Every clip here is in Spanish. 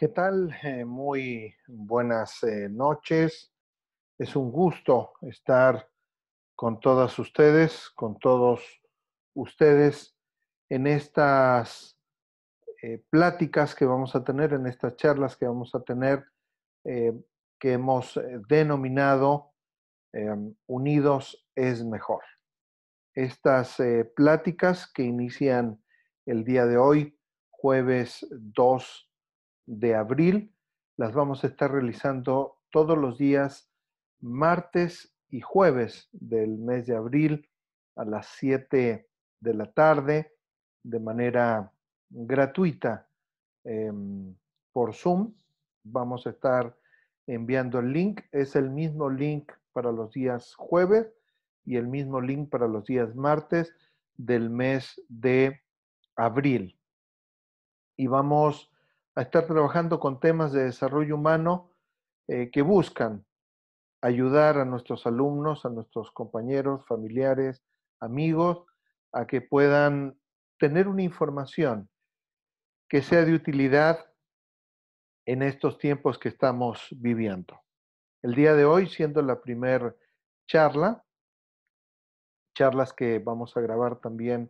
¿Qué tal? Eh, muy buenas eh, noches. Es un gusto estar con todas ustedes, con todos ustedes en estas eh, pláticas que vamos a tener, en estas charlas que vamos a tener, que hemos denominado Unidos es mejor. Estas pláticas que inician el día de hoy, jueves 2 de abril. Las vamos a estar realizando todos los días, martes y jueves del mes de abril a las 7 de la tarde, de manera gratuita em, por Zoom. Vamos a estar enviando el link. Es el mismo link para los días jueves y el mismo link para los días martes del mes de abril. Y vamos a estar trabajando con temas de desarrollo humano eh, que buscan ayudar a nuestros alumnos, a nuestros compañeros, familiares, amigos, a que puedan tener una información que sea de utilidad en estos tiempos que estamos viviendo. El día de hoy, siendo la primera charla, charlas que vamos a grabar también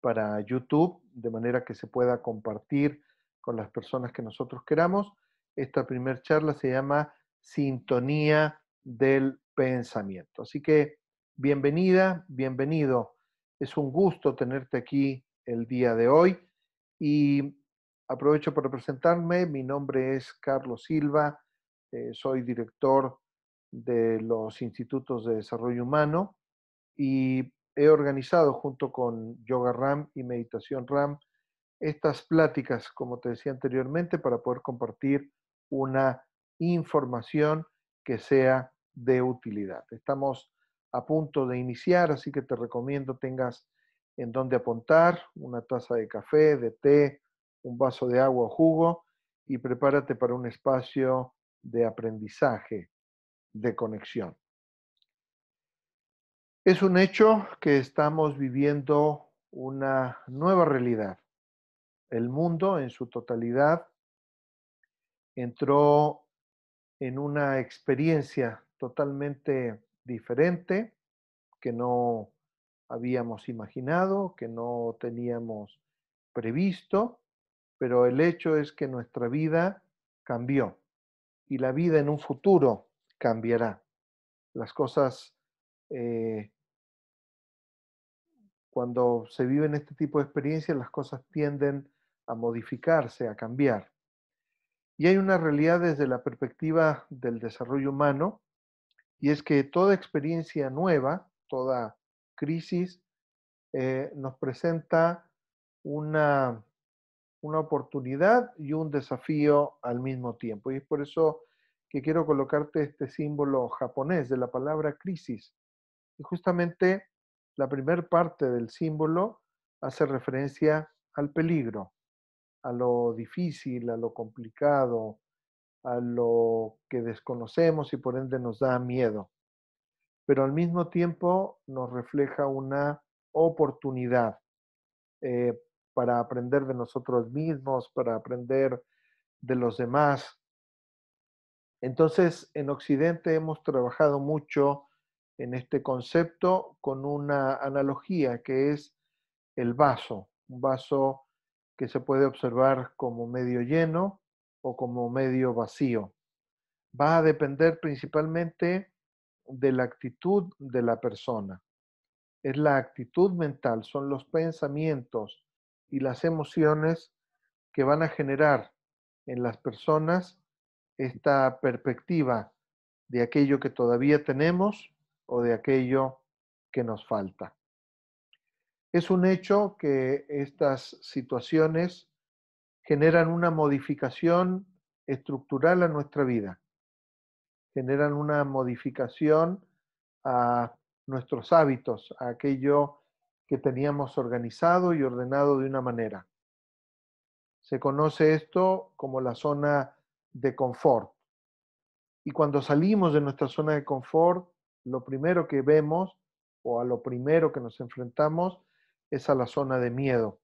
para YouTube, de manera que se pueda compartir con las personas que nosotros queramos. Esta primera charla se llama Sintonía del Pensamiento. Así que bienvenida, bienvenido. Es un gusto tenerte aquí el día de hoy y aprovecho para presentarme. Mi nombre es Carlos Silva, eh, soy director de los Institutos de Desarrollo Humano y he organizado junto con Yoga RAM y Meditación RAM estas pláticas, como te decía anteriormente, para poder compartir una información que sea de utilidad. Estamos a punto de iniciar, así que te recomiendo tengas en dónde apuntar, una taza de café, de té, un vaso de agua o jugo y prepárate para un espacio de aprendizaje, de conexión. Es un hecho que estamos viviendo una nueva realidad el mundo en su totalidad entró en una experiencia totalmente diferente que no habíamos imaginado, que no teníamos previsto, pero el hecho es que nuestra vida cambió y la vida en un futuro cambiará. Las cosas, eh, cuando se viven este tipo de experiencias, las cosas tienden a modificarse, a cambiar. Y hay una realidad desde la perspectiva del desarrollo humano, y es que toda experiencia nueva, toda crisis, eh, nos presenta una, una oportunidad y un desafío al mismo tiempo. Y es por eso que quiero colocarte este símbolo japonés de la palabra crisis. Y justamente la primera parte del símbolo hace referencia al peligro a lo difícil, a lo complicado, a lo que desconocemos y por ende nos da miedo. Pero al mismo tiempo nos refleja una oportunidad eh, para aprender de nosotros mismos, para aprender de los demás. Entonces, en Occidente hemos trabajado mucho en este concepto con una analogía que es el vaso, un vaso que se puede observar como medio lleno o como medio vacío. Va a depender principalmente de la actitud de la persona. Es la actitud mental, son los pensamientos y las emociones que van a generar en las personas esta perspectiva de aquello que todavía tenemos o de aquello que nos falta. Es un hecho que estas situaciones generan una modificación estructural a nuestra vida, generan una modificación a nuestros hábitos, a aquello que teníamos organizado y ordenado de una manera. Se conoce esto como la zona de confort. Y cuando salimos de nuestra zona de confort, lo primero que vemos o a lo primero que nos enfrentamos es a la zona de miedo.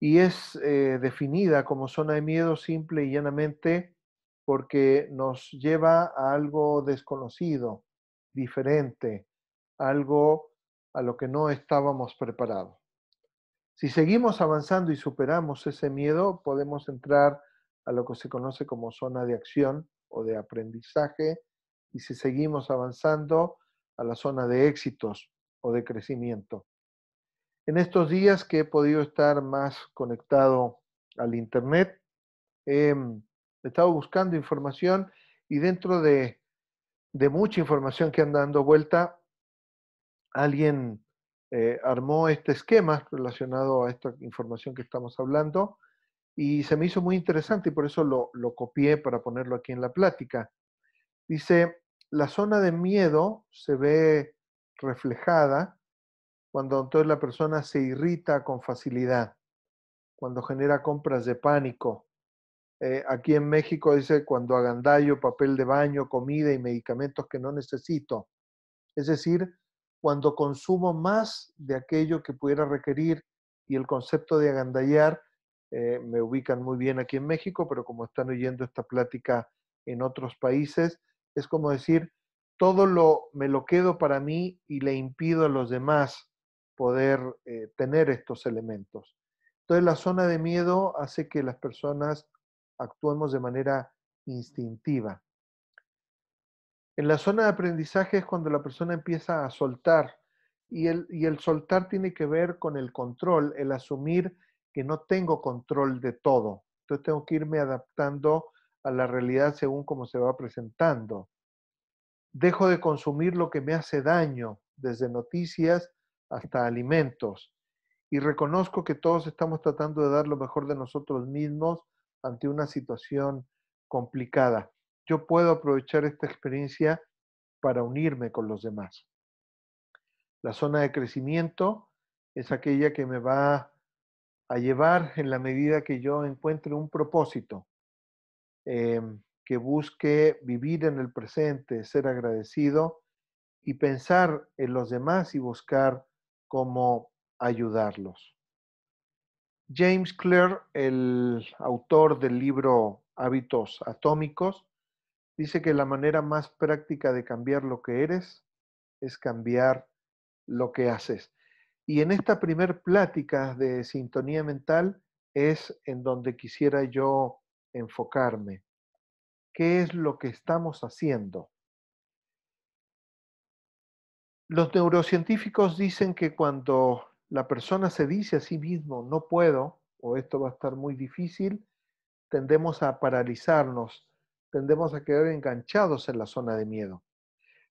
Y es eh, definida como zona de miedo simple y llanamente porque nos lleva a algo desconocido, diferente, algo a lo que no estábamos preparados. Si seguimos avanzando y superamos ese miedo, podemos entrar a lo que se conoce como zona de acción o de aprendizaje, y si seguimos avanzando, a la zona de éxitos o de crecimiento. En estos días que he podido estar más conectado al Internet, em, he estado buscando información y dentro de, mucha información que anda dando vuelta, alguien eh, armó este esquema relacionado a esta información que estamos hablando y se me hizo muy interesante y por eso lo copié para ponerlo aquí en la plática. Dice, la zona de miedo se ve reflejada cuando entonces la persona se irrita con facilidad, cuando genera compras de pánico. Eh, aquí en México dice cuando agandallo papel de baño, comida y medicamentos que no necesito. Es decir, cuando consumo más de aquello que pudiera requerir y el concepto de agandallar eh, me ubican muy bien aquí en México, pero como están oyendo esta plática en otros países, es como decir, todo lo, me lo quedo para mí y le impido a los demás poder eh, tener estos elementos. Entonces la zona de miedo hace que las personas actuemos de manera instintiva. En la zona de aprendizaje es cuando la persona empieza a soltar y el, y el soltar tiene que ver con el control, el asumir que no tengo control de todo. Entonces tengo que irme adaptando a la realidad según cómo se va presentando. Dejo de consumir lo que me hace daño, desde noticias hasta alimentos. Y reconozco que todos estamos tratando de dar lo mejor de nosotros mismos ante una situación complicada. Yo puedo aprovechar esta experiencia para unirme con los demás. La zona de crecimiento es aquella que me va a llevar en la medida que yo encuentre un propósito. Em, que busque vivir en el presente, ser agradecido y pensar en los demás y buscar cómo ayudarlos. James Clear, el autor del libro Hábitos Atómicos, dice que la manera más práctica de cambiar lo que eres es cambiar lo que haces. Y en esta primera plática de sintonía mental es en donde quisiera yo enfocarme qué es lo que estamos haciendo. Los neurocientíficos dicen que cuando la persona se dice a sí mismo, no puedo, o esto va a estar muy difícil, tendemos a paralizarnos, tendemos a quedar enganchados en la zona de miedo.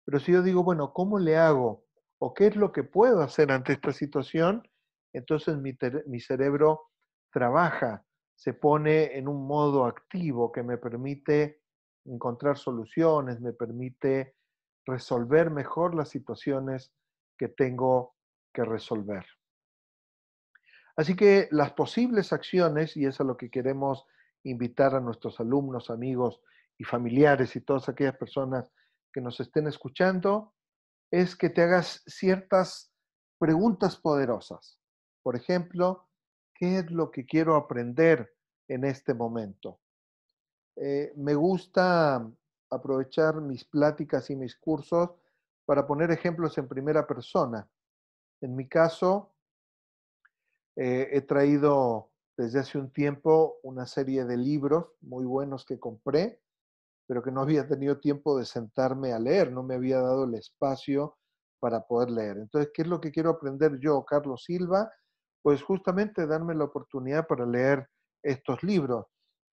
Pero si yo digo, bueno, ¿cómo le hago? ¿O qué es lo que puedo hacer ante esta situación? Entonces mi, mi cerebro trabaja, se pone en un modo activo que me permite encontrar soluciones, me permite resolver mejor las situaciones que tengo que resolver. Así que las posibles acciones, y eso es lo que queremos invitar a nuestros alumnos, amigos y familiares y todas aquellas personas que nos estén escuchando, es que te hagas ciertas preguntas poderosas. Por ejemplo, ¿qué es lo que quiero aprender en este momento? Eh, me gusta aprovechar mis pláticas y mis cursos para poner ejemplos en primera persona. En mi caso, eh, he traído desde hace un tiempo una serie de libros muy buenos que compré, pero que no había tenido tiempo de sentarme a leer, no me había dado el espacio para poder leer. Entonces, ¿qué es lo que quiero aprender yo, Carlos Silva? Pues justamente darme la oportunidad para leer estos libros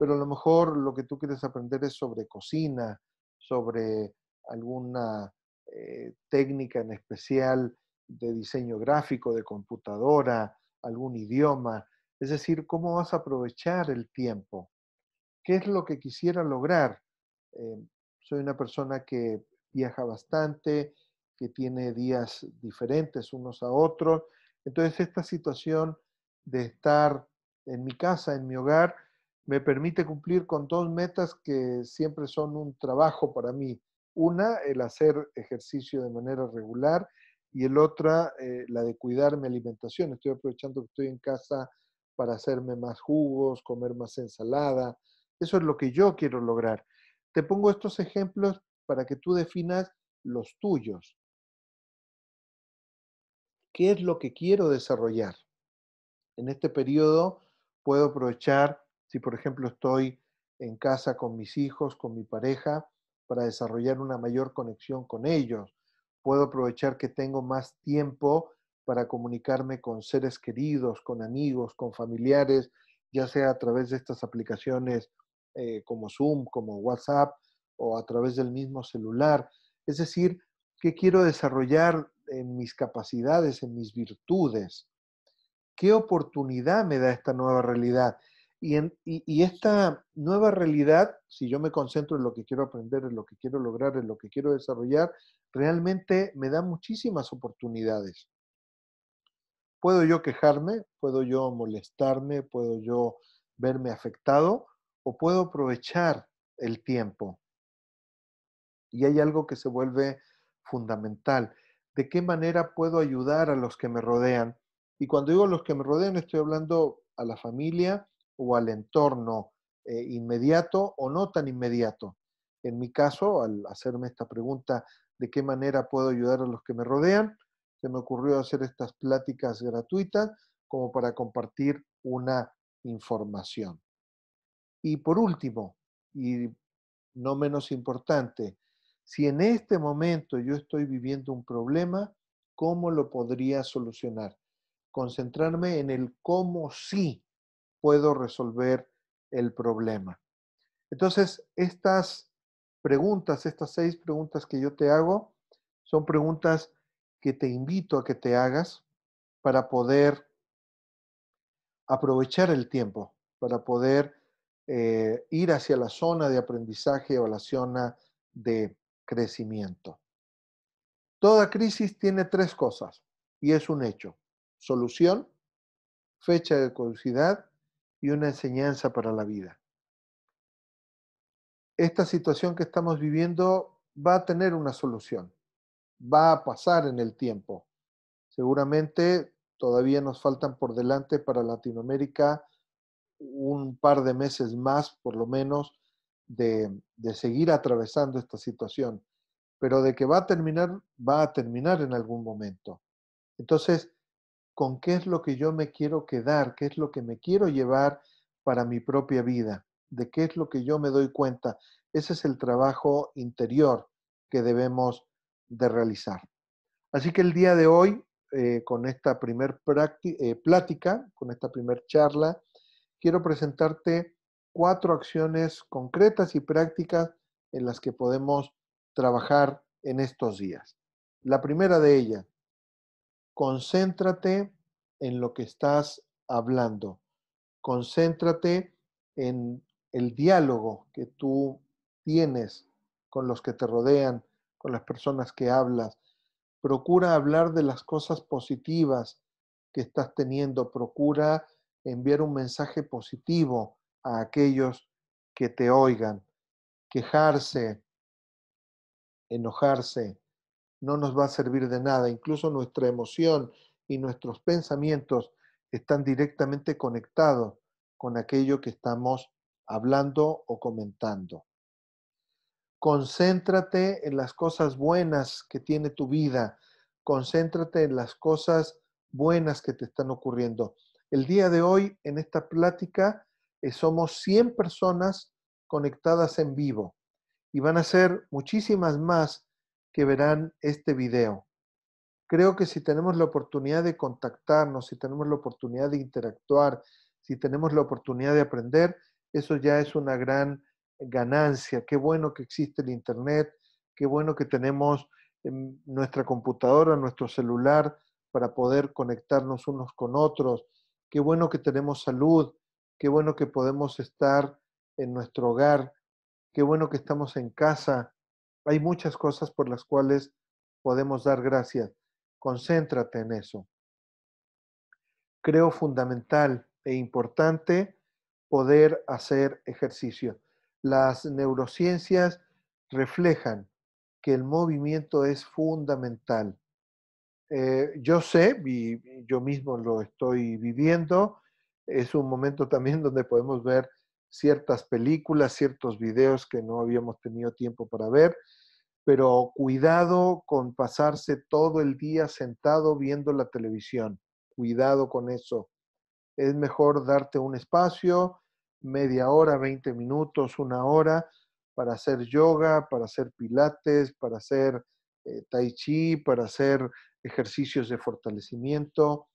pero a lo mejor lo que tú quieres aprender es sobre cocina, sobre alguna eh, técnica en especial de diseño gráfico, de computadora, algún idioma. Es decir, ¿cómo vas a aprovechar el tiempo? ¿Qué es lo que quisiera lograr? Eh, soy una persona que viaja bastante, que tiene días diferentes unos a otros. Entonces, esta situación de estar en mi casa, en mi hogar, me permite cumplir con dos metas que siempre son un trabajo para mí. Una, el hacer ejercicio de manera regular y el otra, eh, la de cuidar mi alimentación. Estoy aprovechando que estoy en casa para hacerme más jugos, comer más ensalada. Eso es lo que yo quiero lograr. Te pongo estos ejemplos para que tú definas los tuyos. ¿Qué es lo que quiero desarrollar? En este periodo puedo aprovechar si por ejemplo estoy en casa con mis hijos, con mi pareja, para desarrollar una mayor conexión con ellos. Puedo aprovechar que tengo más tiempo para comunicarme con seres queridos, con amigos, con familiares, ya sea a través de estas aplicaciones eh, como Zoom, como WhatsApp o a través del mismo celular. Es decir, ¿qué quiero desarrollar en mis capacidades, en mis virtudes? ¿Qué oportunidad me da esta nueva realidad? Y, y, esta nueva realidad, si yo me concentro en lo que quiero aprender, en lo que quiero lograr, en lo que quiero desarrollar, realmente me da muchísimas oportunidades. Puedo yo quejarme, puedo yo molestarme, puedo yo verme afectado o puedo aprovechar el tiempo. Y hay algo que se vuelve fundamental. ¿De qué manera puedo ayudar a los que me rodean? Y cuando digo los que me rodean, estoy hablando a la familia, o al entorno eh, inmediato o no tan inmediato. En mi caso, al hacerme esta pregunta de qué manera puedo ayudar a los que me rodean, se me ocurrió hacer estas pláticas gratuitas como para compartir una información. Y por último, y no menos importante, si en este momento yo estoy viviendo un problema, ¿cómo lo podría solucionar? Concentrarme en el cómo sí puedo resolver el problema. Entonces, estas preguntas, estas seis preguntas que yo te hago, son preguntas que te invito a que te hagas para poder aprovechar el tiempo, para poder eh, ir hacia la zona de aprendizaje o la zona de crecimiento. Toda crisis tiene tres cosas y es un hecho. Solución, fecha de curiosidad, y una enseñanza para la vida. Esta situación que estamos viviendo va a tener una solución, va a pasar en el tiempo. Seguramente todavía nos faltan por delante para Latinoamérica un par de meses más, por lo menos, de, de, seguir atravesando esta situación, pero de que va a terminar, va a terminar en algún momento. Entonces, con qué es lo que yo me quiero quedar, qué es lo que me quiero llevar para mi propia vida, de qué es lo que yo me doy cuenta. Ese es el trabajo interior que debemos de realizar. Así que el día de hoy, eh, con esta primera eh, plática, con esta primera charla, quiero presentarte cuatro acciones concretas y prácticas en las que podemos trabajar en estos días. La primera de ellas, concéntrate en lo que estás hablando, concéntrate en el diálogo que tú tienes con los que te rodean, con las personas que hablas. Procura hablar de las cosas positivas que estás teniendo, procura enviar un mensaje positivo a aquellos que te oigan. Quejarse, enojarse, no nos va a servir de nada. Incluso nuestra emoción y nuestros pensamientos están directamente conectados con aquello que estamos hablando o comentando. Concéntrate en las cosas buenas que tiene tu vida. Concéntrate en las cosas buenas que te están ocurriendo. El día de hoy, en esta plática, eh, somos 100 personas conectadas en vivo y van a ser muchísimas más que verán este video. Creo que si tenemos la oportunidad de contactarnos, si tenemos la oportunidad de interactuar, si tenemos la oportunidad de aprender, eso ya es una gran ganancia. Qué bueno que existe el Internet, qué bueno que tenemos em, nuestra computadora, nuestro celular para poder conectarnos unos con otros. Qué bueno que tenemos salud, qué bueno que podemos estar en nuestro hogar, qué bueno que estamos en casa, hay muchas cosas por las cuales podemos dar gracias. Concéntrate en eso. Creo fundamental e importante poder hacer ejercicio. Las neurociencias reflejan que el movimiento es fundamental. Eh, yo sé, y yo mismo lo estoy viviendo, es un momento también donde podemos ver ciertas películas, ciertos videos que no habíamos tenido tiempo para ver, pero cuidado con pasarse todo el día sentado viendo la televisión, cuidado con eso. Es mejor darte un espacio, media hora, 20 minutos, una hora, para hacer yoga, para hacer pilates, para hacer eh, tai chi, para hacer ejercicios de fortalecimiento.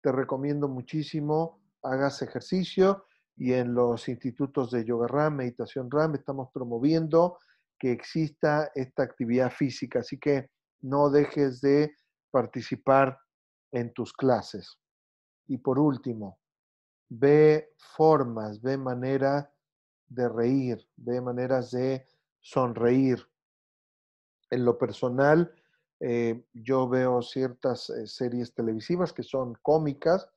Te recomiendo muchísimo, hagas ejercicio y en los institutos de yoga RAM, meditación RAM, estamos promoviendo que exista esta actividad física. Así que no dejes de participar en tus clases. Y por último, ve formas, ve manera de reír, ve maneras de sonreír. En lo personal, eh, yo veo ciertas eh, series televisivas que son cómicas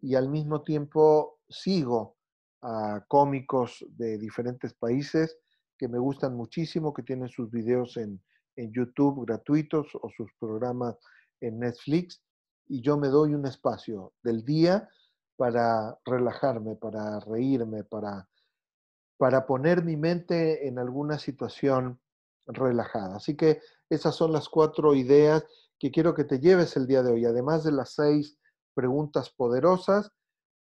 y al mismo tiempo sigo a cómicos de diferentes países que me gustan muchísimo, que tienen sus videos en, YouTube gratuitos o sus programas en Netflix. Y yo me doy un espacio del día para relajarme, para reírme, para, para poner mi mente en alguna situación relajada. Así que esas son las cuatro ideas que quiero que te lleves el día de hoy, además de las seis preguntas poderosas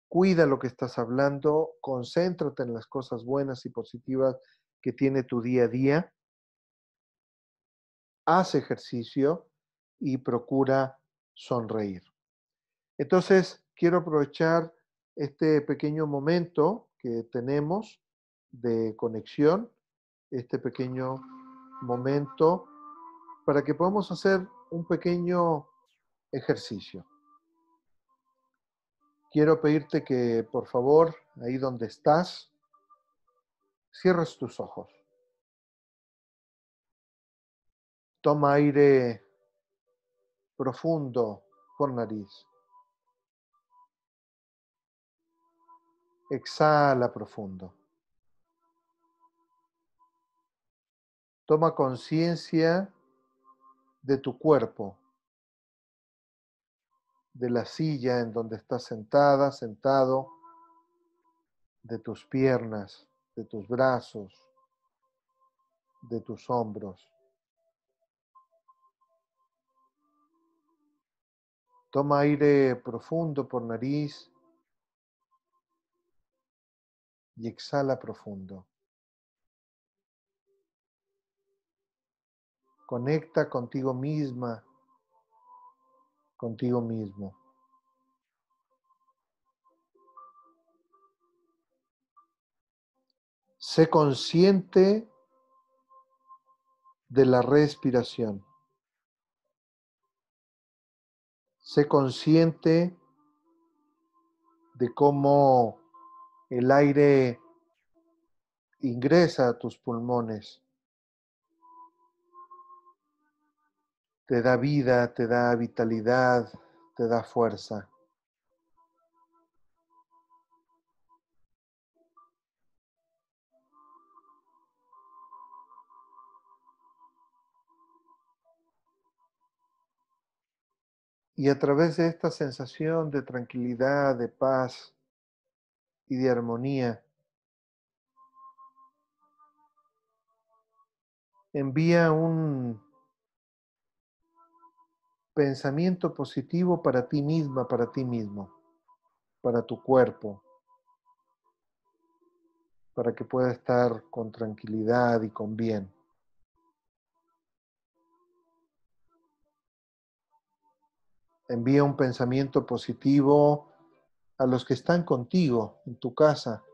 cuida lo que estás hablando, concéntrate en las cosas buenas y positivas que tiene tu día a día, haz ejercicio y procura sonreír. Entonces, quiero aprovechar este pequeño momento que tenemos de conexión, este pequeño momento, para que podamos hacer un pequeño ejercicio quiero pedirte que por favor, ahí donde estás, cierres tus ojos. Toma aire profundo por nariz. Exhala profundo. Toma conciencia de tu cuerpo de la silla en donde estás sentada, sentado, de tus piernas, de tus brazos, de tus hombros. Toma aire profundo por nariz y exhala profundo. Conecta contigo misma contigo mismo. Sé consciente de la respiración. Sé consciente de cómo el aire ingresa a tus pulmones te da vida, te da vitalidad, te da fuerza. Y a través de esta sensación de tranquilidad, de paz y de armonía, envía un pensamiento positivo para ti misma, para ti mismo, para tu cuerpo, para que pueda estar con tranquilidad y con bien. Envía un pensamiento positivo a los que están contigo en tu casa,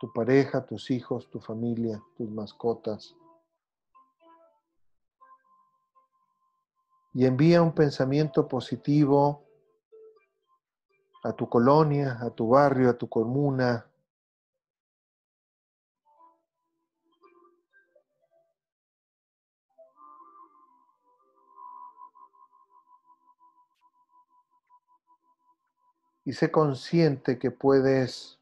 tu pareja, tus hijos, tu familia, tus mascotas. y envía un pensamiento positivo a tu colonia, a tu barrio, a tu comuna. Y sé consciente que puedes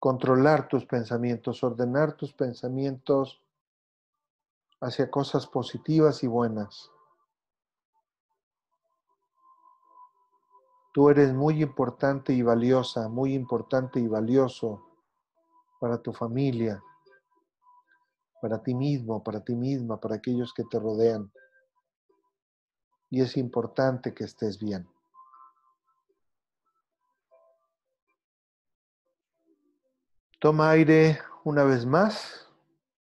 controlar tus pensamientos, ordenar tus pensamientos hacia cosas positivas y buenas. Tú eres muy importante y valiosa, muy importante y valioso para tu familia, para ti mismo, para ti misma, para aquellos que te rodean. Y es importante que estés bien. Toma aire una vez más,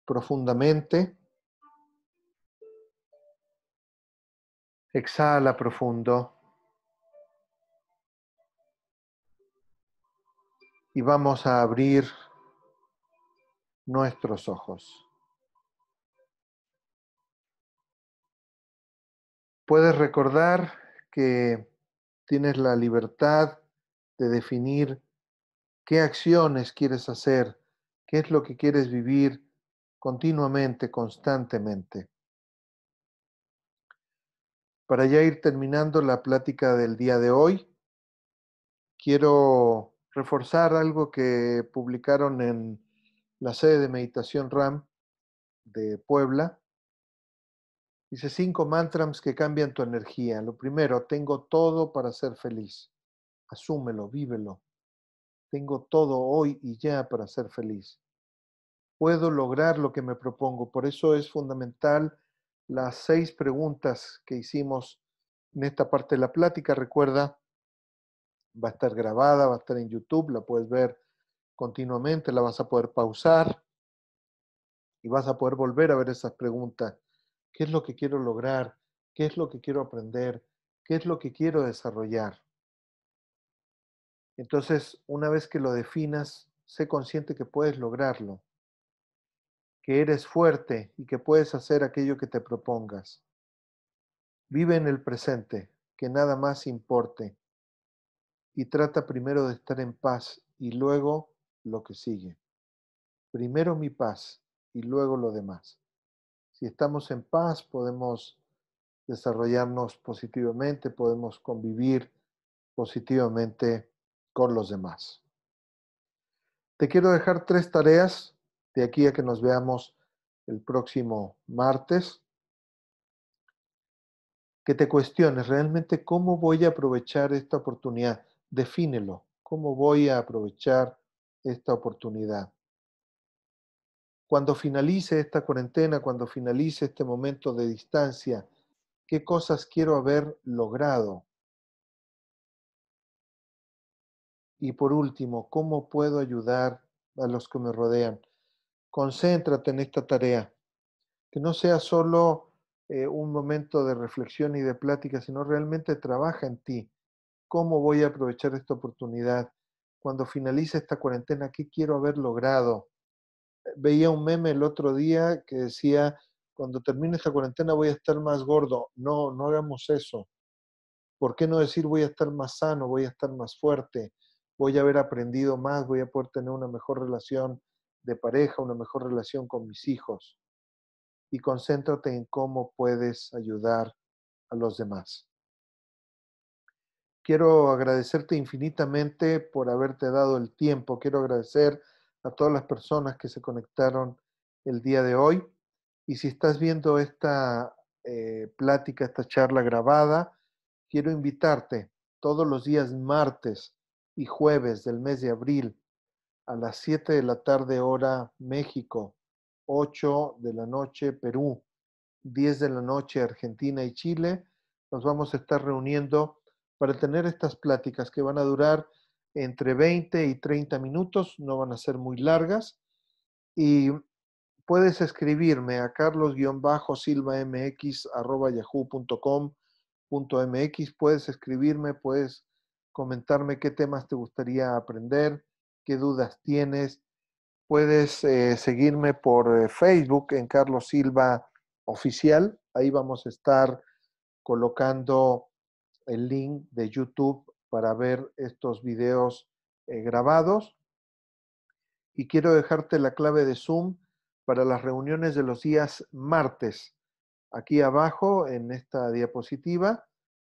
profundamente. Exhala profundo. Y vamos a abrir nuestros ojos. Puedes recordar que tienes la libertad de definir qué acciones quieres hacer, qué es lo que quieres vivir continuamente, constantemente. Para ya ir terminando la plática del día de hoy, quiero reforzar algo que publicaron en la sede de Meditación RAM de Puebla. Dice cinco mantras que cambian tu energía. Lo primero, tengo todo para ser feliz. Asúmelo, vívelo. Tengo todo hoy y ya para ser feliz. Puedo lograr lo que me propongo. Por eso es fundamental las seis preguntas que hicimos en esta parte de la plática. Recuerda, va a estar grabada, va a estar en YouTube, la puedes ver continuamente, la vas a poder pausar y vas a poder volver a ver esas preguntas. ¿Qué es lo que quiero lograr? ¿Qué es lo que quiero aprender? ¿Qué es lo que quiero desarrollar? Entonces, una vez que lo definas, sé consciente que puedes lograrlo que eres fuerte y que puedes hacer aquello que te propongas. Vive en el presente, que nada más importe, y trata primero de estar en paz y luego lo que sigue. Primero mi paz y luego lo demás. Si estamos en paz, podemos desarrollarnos positivamente, podemos convivir positivamente con los demás. Te quiero dejar tres tareas de aquí a que nos veamos el próximo martes, que te cuestiones realmente cómo voy a aprovechar esta oportunidad. Defínelo, cómo voy a aprovechar esta oportunidad. Cuando finalice esta cuarentena, cuando finalice este momento de distancia, ¿qué cosas quiero haber logrado? Y por último, ¿cómo puedo ayudar a los que me rodean? concéntrate en esta tarea, que no sea solo eh, un momento de reflexión y de plática, sino realmente trabaja en ti. ¿Cómo voy a aprovechar esta oportunidad? Cuando finalice esta cuarentena, ¿qué quiero haber logrado? Veía un meme el otro día que decía, cuando termine esta cuarentena voy a estar más gordo. No, no hagamos eso. ¿Por qué no decir voy a estar más sano, voy a estar más fuerte, voy a haber aprendido más, voy a poder tener una mejor relación de pareja, una mejor relación con mis hijos y concéntrate en cómo puedes ayudar a los demás. Quiero agradecerte infinitamente por haberte dado el tiempo. Quiero agradecer a todas las personas que se conectaron el día de hoy. Y si estás viendo esta eh, plática, esta charla grabada, quiero invitarte todos los días martes y jueves del mes de abril a las 7 de la tarde hora México, 8 de la noche Perú, 10 de la noche Argentina y Chile. Nos vamos a estar reuniendo para tener estas pláticas que van a durar entre 20 y 30 minutos, no van a ser muy largas. Y puedes escribirme a carlos mx Puedes escribirme, puedes comentarme qué temas te gustaría aprender, qué dudas tienes. Puedes eh, seguirme por eh, Facebook en Carlos Silva Oficial. Ahí vamos a estar colocando el link de YouTube para ver estos videos eh, grabados. Y quiero dejarte la clave de Zoom para las reuniones de los días martes. Aquí abajo en esta diapositiva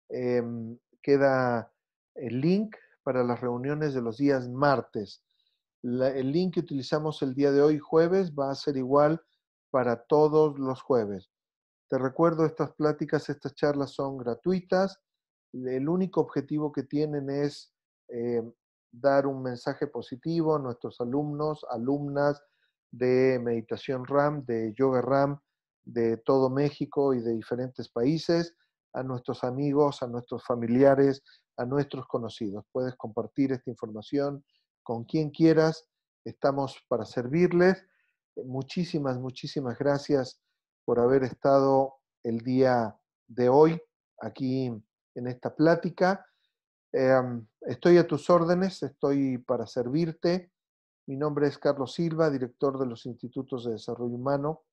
em, queda el link para las reuniones de los días martes. el link que utilizamos el día de hoy, jueves, va a ser igual para todos los jueves. Te recuerdo, estas pláticas, estas charlas son gratuitas. El único objetivo que tienen es eh, dar un mensaje positivo a nuestros alumnos, alumnas de Meditación RAM, de Yoga RAM, de todo México y de diferentes países, a nuestros amigos, a nuestros familiares, a nuestros conocidos. Puedes compartir esta información con quien quieras. Estamos para servirles. Muchísimas, muchísimas gracias por haber estado el día de hoy aquí en esta plática. Em, estoy a tus órdenes, estoy para servirte. Mi nombre es Carlos Silva, director de los Institutos de Desarrollo Humano,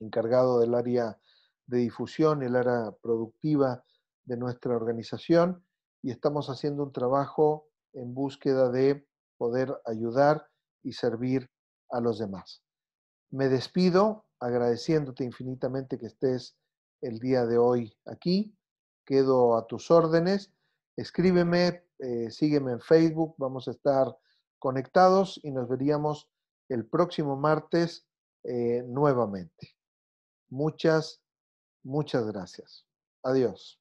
encargado del área de difusión, el área productiva de nuestra organización y estamos haciendo un trabajo en búsqueda de poder ayudar y servir a los demás. Me despido agradeciéndote infinitamente que estés el día de hoy aquí. Quedo a tus órdenes. Escríbeme, eh, sígueme en Facebook, vamos a estar conectados y nos veríamos el próximo martes eh, nuevamente. Muchas, muchas gracias. Adiós.